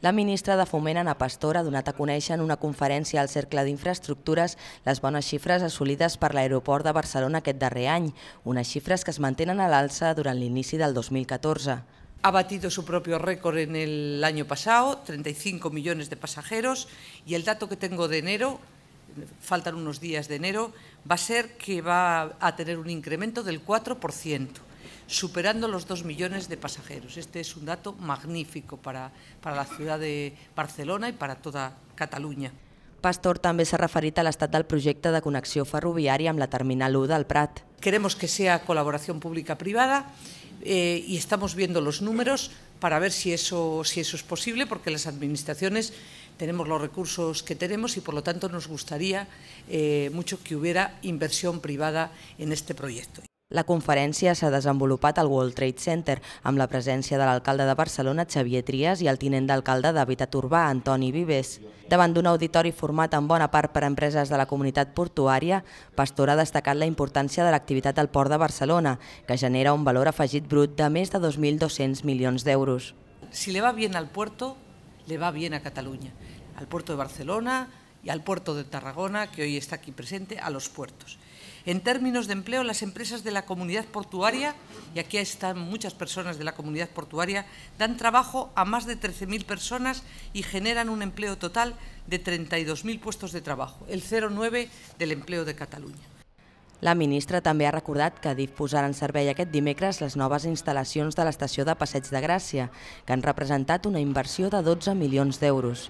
La ministra de Foment, Ana Pastor, ha donat a conèixer en una conferència al Cercle d'Infraestructures les bones xifres assolides per l'aeroport de Barcelona aquest darrer any, unes xifres que es mantenen a l'alça durant l'inici del 2014. Ha batido su propio récord en el año pasado, 35 millones de pasajeros, y el dato que tengo de enero, faltan unos días de enero, va a ser que va a tener un incremento del 4%. superando los dos millones de pasajeros. Este es un dato magnífico para, para la ciudad de Barcelona y para toda Cataluña. Pastor también se referit a l'estat del proyecto de ferroviaria la Terminal 1 del Prat. Queremos que sea colaboración pública-privada eh, y estamos viendo los números para ver si eso, si es posible, porque las administraciones tenemos los recursos que tenemos y por lo tanto nos gustaría eh, mucho que hubiera inversión privada en este proyecto. La conferència s'ha desenvolupat al World Trade Center amb la presència de l'alcalde de Barcelona, Xavier Trias, i el tinent d'alcalde d'Habitat Urbà, Antoni Vives. Davant d'un auditori format en bona part per empreses de la comunitat portuària, Pastor ha destacat la importància de l'activitat al Port de Barcelona, que genera un valor afegit brut de més de 2.200 milions d'euros. Si le va bien al puerto, le va bien a Catalunya, Al puerto de Barcelona i al puerto de Tarragona, que hoy está aquí presente, a los puertos. En términos de empleo, las empresas de la comunidad portuaria, y aquí están muchas personas de la comunidad portuaria, dan trabajo a más de 13.000 personas y generan un empleo total de 32.000 puestos de trabajo, el 0,9 del empleo de Cataluña. La ministra també ha recordat que DIF posarà en servei aquest dimecres les noves instal·lacions de l'estació de Passeig de Gràcia, que han representat una inversió de 12 milions d'euros.